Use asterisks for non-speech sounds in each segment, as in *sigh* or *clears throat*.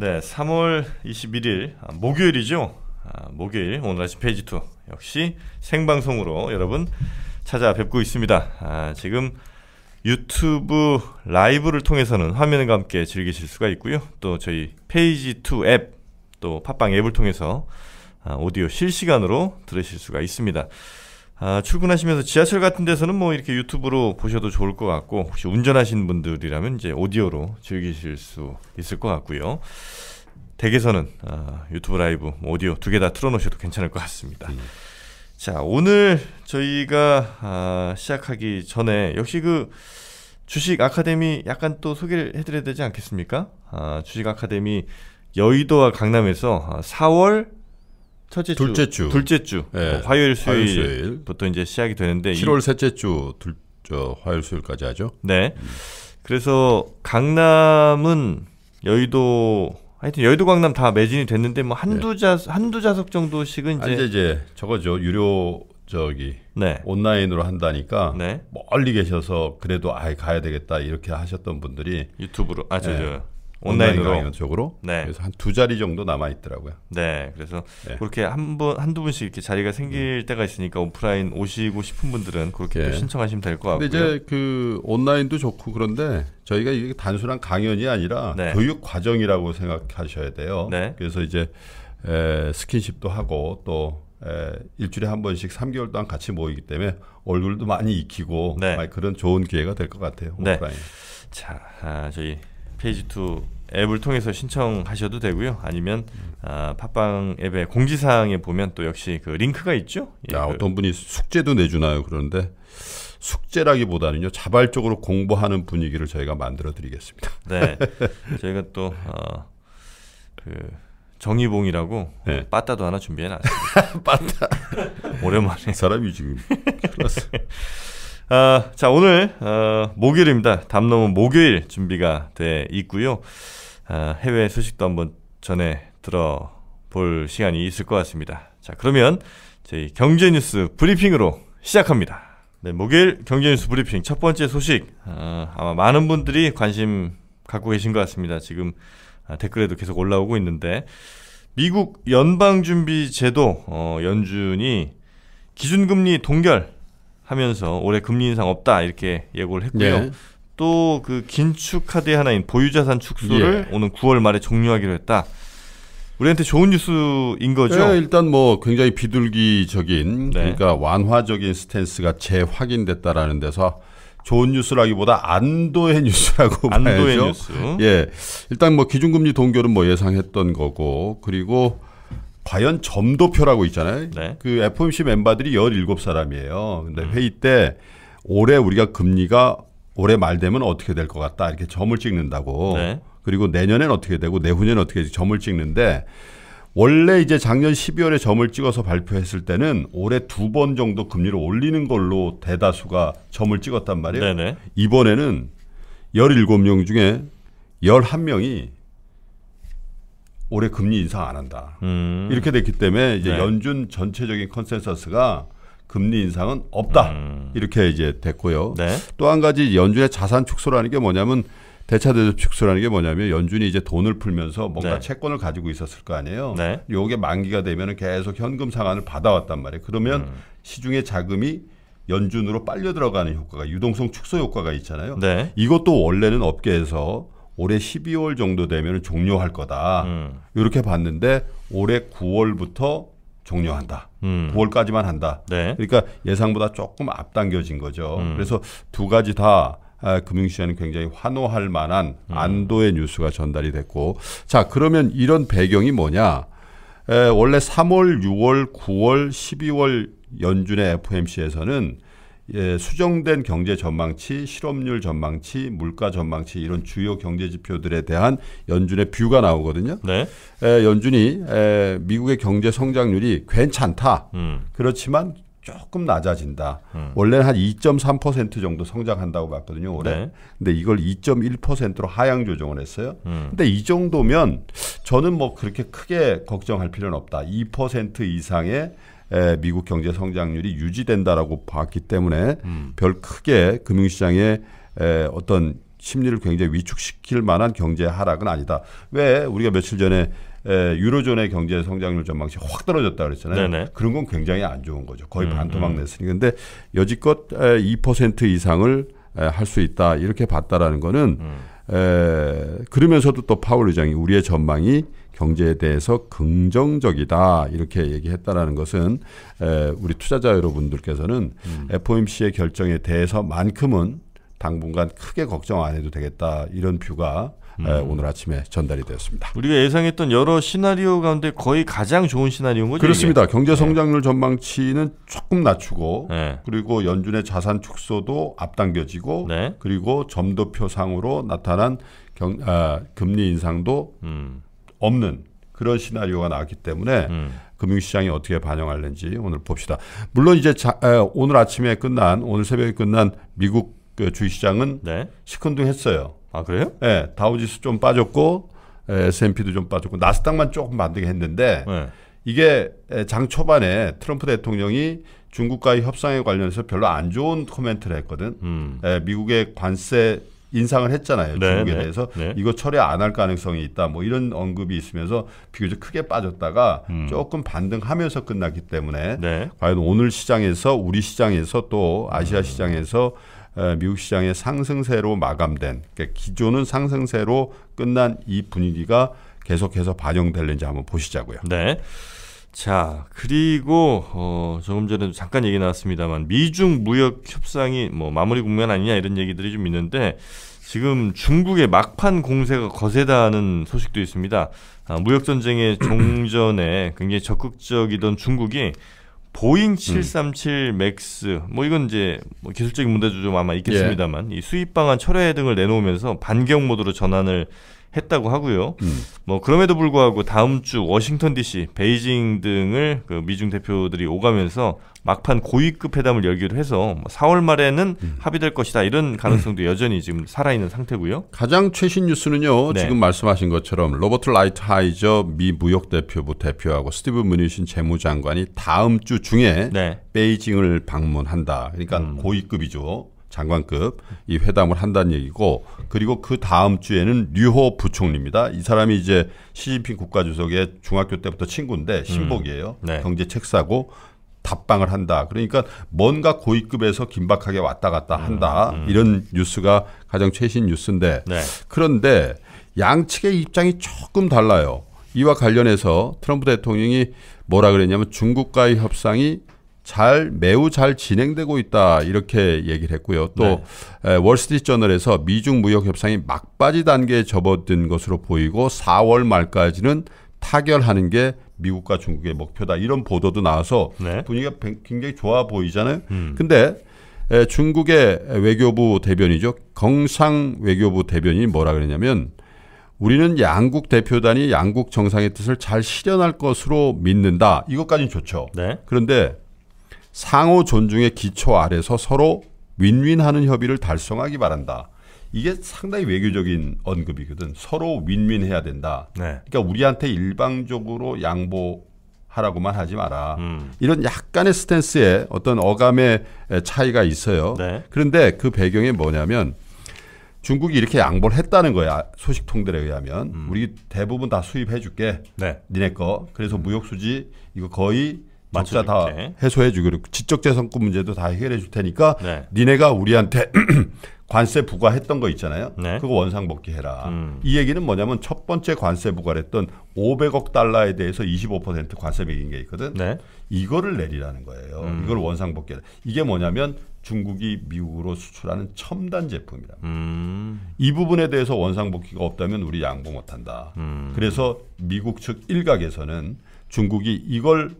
네, 3월 21일 아, 목요일이죠. 아, 목요일 오늘 아침 페이지 2 역시 생방송으로 여러분 찾아뵙고 있습니다. 아, 지금 유튜브 라이브를 통해서는 화면과 함께 즐기실 수가 있고요. 또 저희 페이지 2 앱, 또 팟빵 앱을 통해서 아, 오디오 실시간으로 들으실 수가 있습니다. 아, 출근하시면서 지하철 같은 데서는 뭐 이렇게 유튜브로 보셔도 좋을 것 같고 혹시 운전하시는 분들이라면 이제 오디오로 즐기실 수 있을 것 같고요. 댁에서는 아, 유튜브 라이브 뭐 오디오 두 개 다 틀어놓으셔도 괜찮을 것 같습니다. 음. 자 오늘 저희가 아, 시작하기 전에 역시 그 주식 아카데미 약간 또 소개를 해드려야 되지 않겠습니까? 아, 주식 아카데미 여의도와 강남에서 4월 아, 첫째 주, 둘째 주, 둘째 주, 네. 화요일, 수요일 화요일, 수요일 부터 이제 시작이 되는데 7월 셋째 주, 둘, 저 화요일, 수요일까지 하죠. 네. 그래서 강남은 여의도 하여튼 여의도 강남 다 매진이 됐는데 뭐 한두 네. 자 한두 좌석 정도씩은 이제 이제, 이제 저거죠 유료 저기 네. 온라인으로 한다니까 네. 멀리 계셔서 그래도 아예 가야 되겠다 이렇게 하셨던 분들이 유튜브로 아저 네. 온라인으로 강연 쪽으로 네. 그래서 한 두 자리 정도 남아 있더라고요. 네, 그래서 네. 그렇게 한번한두 분씩 이렇게 자리가 생길 음. 때가 있으니까 오프라인 오시고 싶은 분들은 그렇게 네. 신청하시면 될 것 같고요. 이제 그 온라인도 좋고 그런데 저희가 이게 단순한 강연이 아니라 네. 교육 과정이라고 생각하셔야 돼요. 네. 그래서 이제 에, 스킨십도 하고 또 에, 일주일에 한 번씩 3개월 동안 같이 모이기 때문에 얼굴도 많이 익히고 네. 그런 좋은 기회가 될 것 같아요. 네. 오프라인. 자, 아, 저희 페이지 2 앱을 통해서 신청하셔도 되고요. 아니면 아, 팟빵 앱의 공지사항에 보면 또 역시 그 링크가 있죠. 예, 야, 그, 어떤 분이 숙제도 내주나요? 그런데 숙제라기보다는요 자발적으로 공부하는 분위기를 저희가 만들어드리겠습니다. 네, 저희가 또 어, 그 정의봉이라고 네. 빠따도 하나 준비해놨습니다. *laughs* 빠따 오랜만에 사람이 지금 그렇습니다. *laughs* 어, 자 오늘 어, 목요일입니다. 다음 넘은 목요일 준비가 돼 있고요. 어, 해외 소식도 한번 전에 들어볼 시간이 있을 것 같습니다. 자 그러면 저희 경제 뉴스 브리핑으로 시작합니다. 네, 목요일 경제 뉴스 브리핑 첫 번째 소식 어, 아마 많은 분들이 관심 갖고 계신 것 같습니다. 지금 아, 댓글에도 계속 올라오고 있는데 미국 연방준비제도 어, 연준이 기준금리 동결 하면서 올해 금리 인상 없다 이렇게 예고를 했고요. 네. 또그 긴축 카드 의 하나인 보유자산 축소를 예. 오는 9월 말에 종료하기로 했다. 우리한테 좋은 뉴스인 거죠? 예, 일단 뭐 굉장히 비둘기적인 네. 그러니까 완화적인 스탠스가 재확인됐다라는 데서 좋은 뉴스라기보다 안도의 *laughs* 뉴스라고 안도의 봐야죠. 뉴스. 예, 일단 뭐 기준금리 동결은 뭐 예상했던 거고 그리고 과연 점도표라고 있잖아요. 네. 그 FOMC 멤버들이 17사람이에요. 근데 음. 회의 때 올해 우리가 금리가 올해 말 되면 어떻게 될 것 같다 이렇게 점을 찍는다고. 네. 그리고 내년엔 어떻게 되고 내후년 어떻게 될지 점을 찍는데 원래 이제 작년 12월에 점을 찍어서 발표했을 때는 올해 두 번 정도 금리를 올리는 걸로 대다수가 점을 찍었단 말이에요. 네네. 이번에는 17명 중에 11명이 올해 금리 인상 안 한다. 음. 이렇게 됐기 때문에 이제 네. 연준 전체적인 컨센서스가 금리 인상은 없다. 음. 이렇게 이제 됐고요. 네. 또한 가지 연준의 자산 축소라는 게 뭐냐면 대차 대조 축소라는 게 뭐냐면 연준이 이제 돈을 풀면서 뭔가 네. 채권을 가지고 있었을 거 아니에요. 네. 요게 만기가 되면은 계속 현금 상환을 받아왔단 말이에요. 그러면 음. 시중의 자금이 연준으로 빨려 들어가는 효과가 유동성 축소 효과가 있잖아요. 네. 이것도 원래는 업계에서 올해 12월 정도 되면 종료할 거다. 음. 이렇게 봤는데 올해 9월부터 종료한다. 음. 9월까지만 한다. 네. 그러니까 예상보다 조금 앞당겨진 거죠. 음. 그래서 두 가지 다 아, 금융시장이 굉장히 환호할 만한 음. 안도의 뉴스가 전달이 됐고 자 그러면 이런 배경이 뭐냐? 에, 원래 3월, 6월, 9월, 12월 연준의 FOMC에서는 예, 수정된 경제 전망치, 실업률 전망치, 물가 전망치 이런 주요 경제 지표들에 대한 연준의 뷰가 나오거든요. 네. 에, 예, 연준이 에, 예, 미국의 경제 성장률이 괜찮다. 음. 그렇지만 조금 낮아진다. 음. 원래는 한 2.3% 정도 성장한다고 봤거든요, 올해. 네. 근데 이걸 2.1%로 하향 조정을 했어요. 음. 근데 이 정도면 저는 뭐 그렇게 크게 걱정할 필요는 없다. 2% 이상의 미국 경제 성장률이 유지된다라고 봤기 때문에 음. 별 크게 금융시장에 어떤 심리를 굉장히 위축시킬 만한 경제 하락은 아니다. 왜 우리가 며칠 전에 에, 유로존의 경제 성장률 전망치 확 떨어졌다 그랬잖아요. 네네. 그런 건 굉장히 안 좋은 거죠. 거의 음, 반토막 음. 냈으니. 근데 여지껏 에, 2% 이상을 할 수 있다 이렇게 봤다라는 거는 음. 에, 그러면서도 또 파월 의장이 우리의 전망이 경제에 대해서 긍정적이다 이렇게 얘기했다라는 것은 에, 우리 투자자 여러분들께서는 음. FOMC의 결정에 대해서만큼은 당분간 크게 걱정 안 해도 되겠다 이런 뷰가 음. 에, 오늘 아침에 전달이 되었습니다. 우리가 예상했던 여러 시나리오 가운데 거의 가장 좋은 시나리오인 거죠? 그렇습니다. 경제 네. 성장률 네. 전망치는 조금 낮추고 네. 그리고 연준의 자산 축소도 앞당겨지고 네. 그리고 점도표상으로 나타난 경, 아, 금리 인상도 음. 없는 그런 시나리오가 나왔기 때문에 음. 금융시장이 어떻게 반영할는지 오늘 봅시다. 물론 이제 자, 오늘 아침에 끝난 오늘 새벽에 끝난 미국 그 주식시장은 네. 시큰둥했어요. 아 그래요? 예, 네, 다우지수 좀 빠졌고 S&P도 좀 빠졌고 나스닥만 조금 반등이 했는데 네. 이게 장 초반에 트럼프 대통령이 중국과의 협상에 관련해서 별로 안 좋은 코멘트를 했거든. 음. 예, 미국의 관세 인상을 했잖아요. 네, 중국에 네, 대해서 네. 이거 철회 안할 가능성이 있다. 뭐 이런 언급이 있으면서 비교적 크게 빠졌다가 음. 조금 반등하면서 끝났기 때문에 네. 과연 오늘 시장에서 우리 시장에서 또 아시아 시장에서 미국 시장의 상승세로 마감된 그러니까 기존은 상승세로 끝난 이 분위기가 계속해서 반영될는지 한번 보시자고요. 네. 자, 그리고 어, 조금 전에도 잠깐 얘기 나왔습니다만 미중 무역 협상이 뭐 마무리 국면 아니냐 이런 얘기들이 좀 있는데 지금 중국의 막판 공세가 거세다는 소식도 있습니다. 아, 무역 전쟁의 종전에 굉장히 적극적이던 중국이 보잉 737 음. 맥스 뭐 이건 이제 뭐 기술적인 문제도 좀 아마 있겠습니다만 예. 이 수입 방안 철회 등을 내놓으면서 반격 모드로 전환을 했다고 하고요. 음. 뭐 그럼에도 불구하고 다음 주 워싱턴 D.C., 베이징 등을 그 미중 대표들이 오가면서 막판 고위급 회담을 열기로 해서 4월 뭐 말에는 음. 합의될 것이다 이런 가능성도 음. 여전히 지금 살아있는 상태고요. 가장 최신 뉴스는요. 네. 지금 말씀하신 것처럼 로버트 라이트하이저 미 무역 대표부 대표하고 스티브 문니신 재무장관이 다음 주 중에 네. 베이징을 방문한다. 그러니까 음. 고위급이죠. 장관급 이 회담을 한다는 얘기고 그리고 그 다음 주에는 류호 부총리입니다. 이 사람이 이제 시진핑 국가주석의 중학교 때부터 친구인데 음. 신복이에요. 음. 네. 경제 책 사고 답방을 한다. 그러니까 뭔가 고위급에서 긴박하게 왔다 갔다 음. 한다. 음, 음. 이런 뉴스가 가장 최신 뉴스인데 네. 그런데 양측의 입장이 조금 달라요. 이와 관련해서 트럼프 대통령이 뭐라 그랬냐면 중국과의 협상이 잘 매우 잘 진행되고 있다 이렇게 얘기를 했고요. 또 네. 월스트리트저널에서 미중 무역 협상이 막바지 단계에 접어든 것으로 보이고 4월 말까지는 타결하는 게 미국과 중국의 목표다 이런 보도도 나와서 네. 분위기가 굉장히 좋아 보이잖아요. 음. 근데 중국의 외교부 대변이죠. 경상 외교부 대변이 뭐라 그랬냐면 우리는 양국 대표단이 양국 정상의 뜻을 잘 실현할 것으로 믿는다. 이것까지는 좋죠. 네. 그런데 상호 존중의 기초 아래서 서로 윈윈하는 협의를 달성하기 바란다. 이게 상당히 외교적인 언급이거든. 서로 윈윈해야 된다. 네. 그러니까 우리한테 일방적으로 양보하라고만 하지 마라. 음. 이런 약간의 스탠스에 어떤 어감의 차이가 있어요. 네. 그런데 그 배경이 뭐냐면 중국이 이렇게 양보를 했다는 거야. 소식 통들에 의하면 음. 우리 대부분 다 수입해줄게. 네. 니네 거. 그래서 무역 수지 이거 거의 적자 다 해소해 주기로 지적재산권 문제도 다 해결해 줄 테니까 네. 니네가 우리한테 *clears throat* 관세 부과했던 거 있잖아요. 네. 그거 원상복귀 해라. 음. 이 얘기는 뭐냐면 첫 번째 관세 부과를 했던 500억 달러에 대해서 25% 관세 매긴 게 있거든. 네. 이거를 내리라는 거예요. 음. 이걸 원상복귀 해라. 이게 뭐냐면 중국이 미국으로 수출하는 첨단 제품이라. 음. 이 부분에 대해서 원상복귀가 없다면 우리 양보 못한다. 음. 그래서 미국 측 일각에서는 중국이 이걸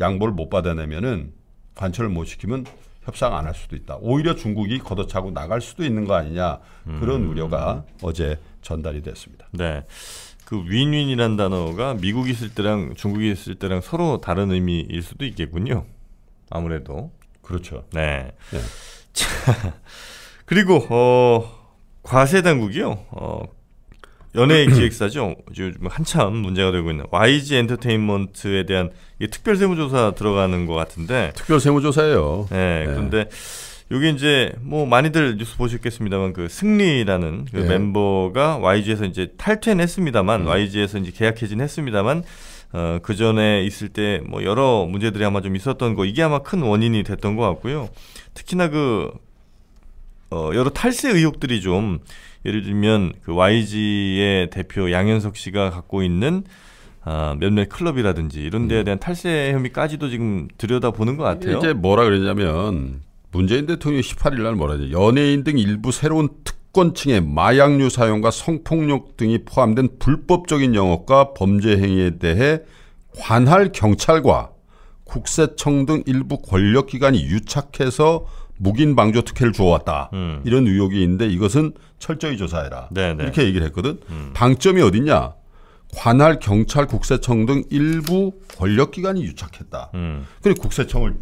양보를 못 받아내면은 관철을 못 시키면 협상 안 할 수도 있다. 오히려 중국이 걷어차고 나갈 수도 있는 거 아니냐 그런 음. 우려가 어제 전달이 됐습니다. 네. 그 윈윈이란 단어가 미국이 있을 때랑 중국이 있을 때랑 서로 다른 의미일 수도 있겠군요. 아무래도 그렇죠. 네. 네. *laughs* 자, 그리고 어, 과세 당국이요. 어, 연예 *clears throat* 기획사죠. 요즘 한참 문제가 되고 있는 YG 엔터테인먼트에 대한 특별 세무조사 들어가는 것 같은데. 특별 세무조사예요. 네, 네. 그런데 여기 이제 뭐 많이들 뉴스 보셨겠습니다만 그 승리라는 그 네. 멤버가 YG에서 이제 탈퇴는 했습니다만 음. YG에서 이제 계약해진 했습니다만 어, 그 전에 있을 때 뭐 여러 문제들이 아마 좀 있었던 거 이게 아마 큰 원인이 됐던 것 같고요. 특히나 그 어, 여러 탈세 의혹들이 좀 예를 들면 그 YG의 대표 양현석 씨가 갖고 있는 아, 몇몇 클럽이라든지 이런 데에 음. 대한 탈세 혐의까지도 지금 들여다보는 것 같아요. 이제 뭐라 그러냐면 문재인 대통령이 18일 날 뭐라 하죠? 연예인 등 일부 새로운 특권층의 마약류 사용과 성폭력 등이 포함된 불법적인 영업과 범죄 행위에 대해 관할 경찰과 국세청 등 일부 권력기관이 유착해서 묵인 방조 특혜를 주어왔다 음. 이런 의혹이 있는데 이것은 철저히 조사해라 네네. 네. 이렇게 얘기를 했거든. 음. 방점이 어딨냐? 관할 경찰 국세청 등 일부 권력기관이 유착했다. 음. 그리고 국세청을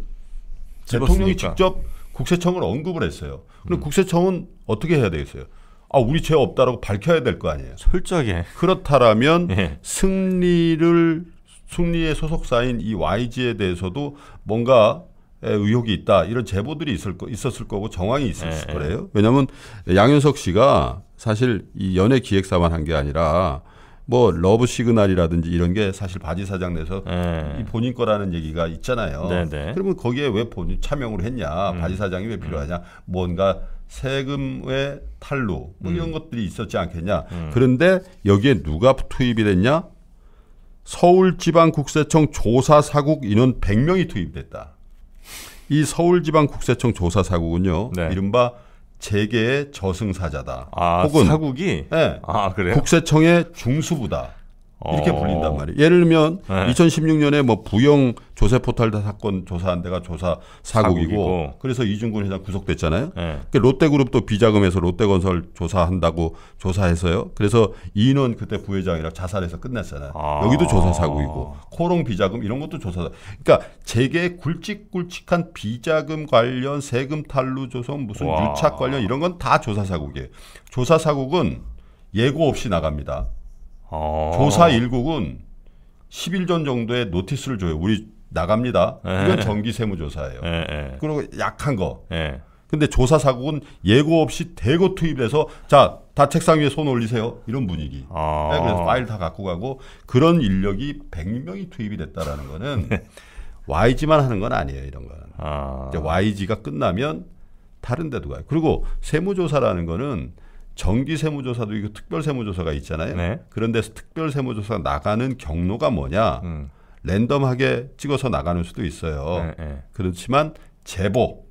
대통령이 집었으니까. 직접 국세청을 언급을 했어요. 그럼 음. 국세청은 어떻게 해야 되겠어요? 아 우리 죄 없다라고 밝혀야 될 거 아니에요. 철저하게. 그렇다라면 예. 승리를 승리의 소속사인 이 YG에 대해서도 뭔가 의혹이 있다 이런 제보들이 있을 거, 있었을 거고 정황이 있었을 네, 거래요. 왜냐하면 양현석 씨가 사실 이 연예 기획사만 한 게 아니라 뭐 러브 시그널이라든지 이런 게 사실 바지 사장 내서 네. 이 본인 거라는 얘기가 있잖아요. 네네. 네. 그러면 거기에 왜 본인 차명을 했냐, 음. 바지 사장이 왜 음. 필요하냐, 뭔가 세금의 탈루 뭐 이런 음. 것들이 있었지 않겠냐. 음. 그런데 여기에 누가 투입이 됐냐? 서울지방국세청 조사사국 인원 100명이 투입됐다. 이 서울지방국세청 조사 사국은요. 네. 이른바 재계의 저승사자다. 아, 혹은 사국이 네. 아, 그래요? 국세청의 중수부다. 이렇게 어. 불린단 말이에요. 예를 들면 네. 2016년에 뭐 부영 조세 포탈다 사건 조사한 데가 조사 사국이고 그래서 이중근 회장 구속됐잖아요. 네. 그 그러니까 롯데그룹도 비자금에서 롯데건설 조사한다고 조사해서요. 그래서 이인원 그때 부회장이랑 자살해서 끝났잖아요. 아. 여기도 조사 사국이고 코롱 비자금 이런 것도 조사. 그러니까 재계 굵직굵직한 비자금 관련 세금 탈루 조성 무슨 와. 유착 관련 이런 건 다 조사 사국이에요. 조사 사국은 예고 없이 나갑니다. 어. 조사 일국은 10일 전 정도에 노티스를 줘요. 우리 나갑니다. 이건 정기 예. 세무 조사예요. 예, 예. 그리고 약한 거. 에. 근데 조사 사국은 예고 없이 대거 투입해서 자 다 책상 위에 손 올리세요 이런 분위기. 아. 그래서 파일 다 갖고 가고 그런 인력이 100명이 투입이 됐다라는 거는 네. YG만 하는 건 아니에요 이런 건. 아. 이제 YG가 끝나면 다른 데도 가요. 그리고 세무조사라는 거는 정기 세무조사도 이거 특별 세무조사가 있잖아요. 네. 그런데 특별 세무조사 나가는 경로가 뭐냐? 음. 랜덤하게 찍어서 나가는 수도 있어요. 네, 네. 그렇지만 제보,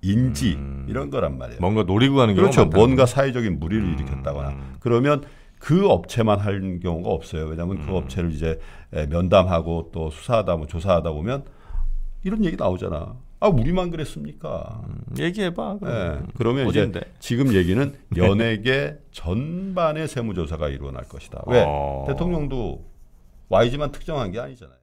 인지 음. 이런 거란 말이에요. 뭔가 노리고 가는 경우 그렇죠. 뭔가 사회적인 무리를 음. 일으켰다거나 그러면 그 업체만 할 경우가 없어요. 왜냐하면 그 음. 업체를 이제 면담하고 또 수사하다, 뭐 조사하다 보면 이런 얘기 나오잖아. 아 우리만 그랬습니까? 음, 얘기해봐. 그러면, 네. 그러면 어딘데? 이제 지금 얘기는 연예계 전반의 세무조사가 일어날 것이다. 왜 어... 대통령도 y 지만 특정한 게 아니잖아요.